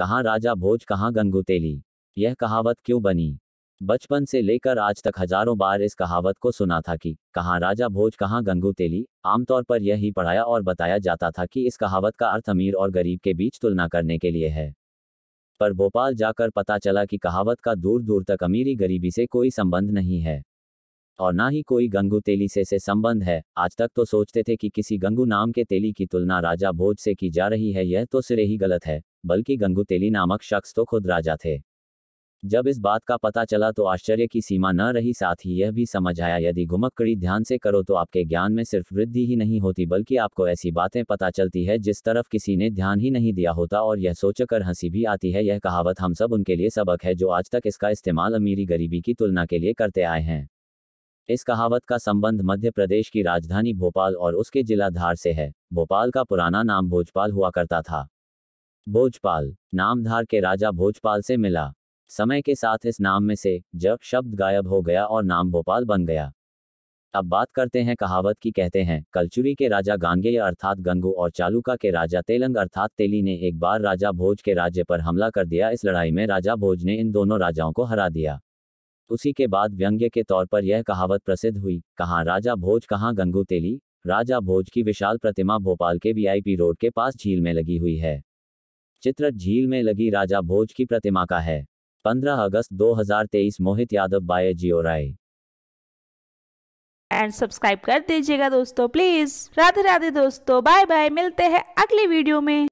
कहाँ राजा भोज कहाँ गनगुतेली यह कहावत क्यों बनी बचपन से लेकर आज तक हजारों बार इस कहावत को सुना था कि कहाँ राजा भोज कहाँ गंगू तेली आमतौर पर यह ही पढ़ाया और बताया जाता था कि इस कहावत का अर्थ अमीर और गरीब के बीच तुलना करने के लिए है पर भोपाल जाकर पता चला कि कहावत का दूर दूर तक अमीरी गरीबी से कोई संबंध नहीं है और ना ही कोई गंगू तेली से से संबंध है आज तक तो सोचते थे कि किसी गंगू नाम के तेली की तुलना राजा भोज से की जा रही है यह तो सिरे ही गलत है बल्कि गंगूतेली नामक शख्स तो खुद राजा थे जब इस बात का पता चला तो आश्चर्य की सीमा न रही साथ ही यह भी समझ आया यदि घुमक कड़ी ध्यान से करो तो आपके ज्ञान में सिर्फ वृद्धि ही नहीं होती बल्कि आपको ऐसी बातें पता चलती है जिस तरफ किसी ने ध्यान ही नहीं दिया होता और यह सोचकर हंसी भी आती है यह कहावत हम सब उनके लिए सबक है जो आज तक इसका इस्तेमाल अमीरी गरीबी की तुलना के लिए करते आए हैं इस कहावत का संबंध मध्य प्रदेश की राजधानी भोपाल और उसके जिला धार से है भोपाल का पुराना नाम भोजपाल हुआ करता था भोजपाल नामधार के राजा भोजपाल से मिला समय के साथ इस नाम में से जब शब्द गायब हो गया और नाम भोपाल बन गया अब बात करते हैं कहावत की कहते हैं कलचुरी के राजा गांगेय अर्थात गंगू और चालुका के राजा तेलंग अर्थात तेली ने एक बार राजा भोज के राज्य पर हमला कर दिया इस लड़ाई में राजा भोज ने इन दोनों राजाओं को हरा दिया उसी के बाद व्यंग्य के तौर पर यह कहावत प्रसिद्ध हुई कहाँ राजा भोज कहाँ गंगू तेली राजा भोज की विशाल प्रतिमा भोपाल के वीआईपी रोड के पास झील में लगी हुई है चित्र झील में लगी राजा भोज की प्रतिमा का है 15 अगस्त 2023 मोहित यादव बाय जियो राय एंड सब्सक्राइब कर दीजिएगा दोस्तों प्लीज राधे राधे दोस्तों बाय बाय मिलते हैं अगले वीडियो में